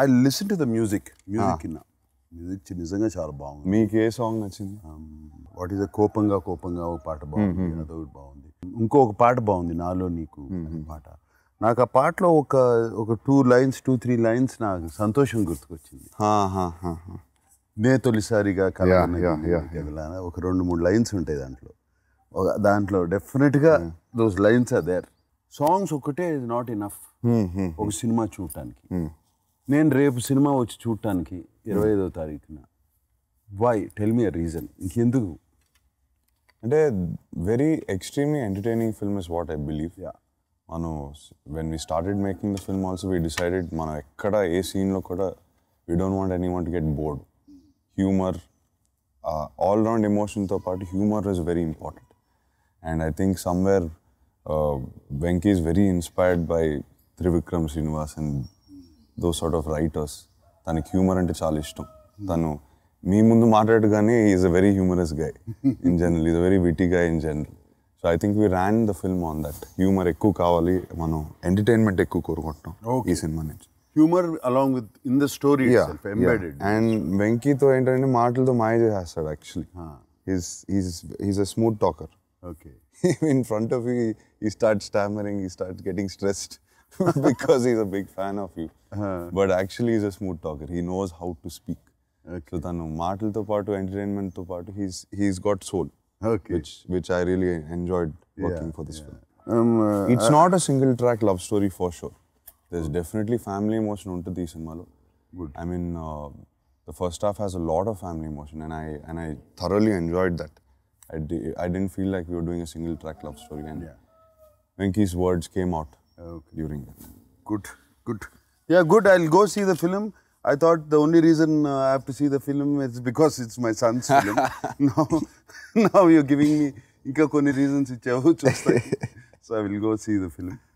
I listen to the music music విన్నా music నిజంగా చాలా బాగుంది మీకు ఏ సాంగ్ నచ్చింది వాట్ um, ఈస్ కోపంగా కోపంగా ఒక పాట బాగుంది అదొకటి బాగుంది ఇంకొక పాట బాగుంది నాలో నీకు పాట నాకు ఆ పాటలో ఒక ఒక two lines two three lines నాకు సంతోషం గుర్తుకొచ్చింది నే తొలిసారిగా కలగా ఒక రెండు మూడు లైన్స్ ఉంటాయి దాంట్లో దాంట్లో డెఫినెట్గా those lines are there songs ఒకటే ఇస్ నాట్ ఇనఫ్ ఒక సినిమా చూడటానికి నేను రేపు సినిమా వచ్చి చూడటానికి ఇరవై ఐదో తారీఖున why tell me a reason ఇంకెందుకు అంటే very extremely entertaining film is what I believe yeah మనం when we started making the film also we decided మనం ఎక్కడ ఏ సీన్లో కూడా we don't want any want get bored humour all round ఎమోషన్తో పాటు humour is very important and I think somewhere Venky is very inspired by Trivikram Srinivas and those sort of writers తనకి humour అంటే చాలా ఇష్టం తను మీ ముందు మాట్లాడు కానీ is a very humorous guy in general is a very witty guy in general so I think we ran the film on that humour ఎక్కువ కావాలి మనం ఎంటర్టైన్మెంట్ ఎక్కువ కోరుకుంటున్నాం ఈ సినిమా నుంచి humour along with in the story and వెంకీతో ఏంటంటే మాటలతో మాయ చేస్తాడు actually he's a smooth talker okay in front of he start stammering he start getting stressed because he's a big fan of you. Uh-huh. But actually, he's a smooth talker. He knows how to speak. Okay. So, Tanu, Martel to part, entertainment to part, he's, he's got soul. Which, which I really enjoyed working for this film. Um, uh, it's not a single track love story for sure. There's definitely family emotion to the Malo. I mean, uh, the first half has a lot of family emotion, and I, and I thoroughly enjoyed that. I, di- I didn't feel like we were doing a single track love story. And yeah. Venki's words came out during good good yeah good i'll go see the film i thought the only reason uh, i have to see the film is because it's my son's film now now you're giving me ఇంకా కొన్ని So I will go see the film.